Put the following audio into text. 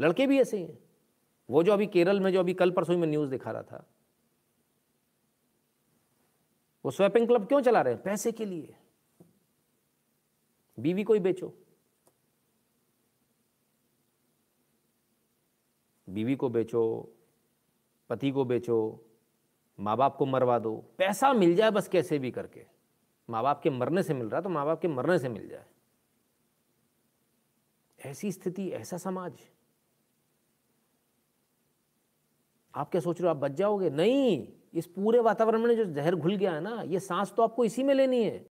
लड़के भी ऐसे ही हैं वो जो अभी केरल में जो अभी कल परसों में न्यूज़ दिखा रहा था वो स्वैपिंग क्लब क्यों चला रहे हैं पैसे के लिए बीवी को ही बेचो बीवी को बेचो पति को बेचो माँ बाप को मरवा दो पैसा मिल जाए बस कैसे भी करके माँ बाप के मरने से मिल रहा तो माँ बाप के मरने से मिल जाए ऐसी स्थिति ऐसा समाज आप क्या सोच रहे हो आप बच जाओगे नहीं इस पूरे वातावरण में जो जहर घुल गया है ना ये सांस तो आपको इसी में लेनी है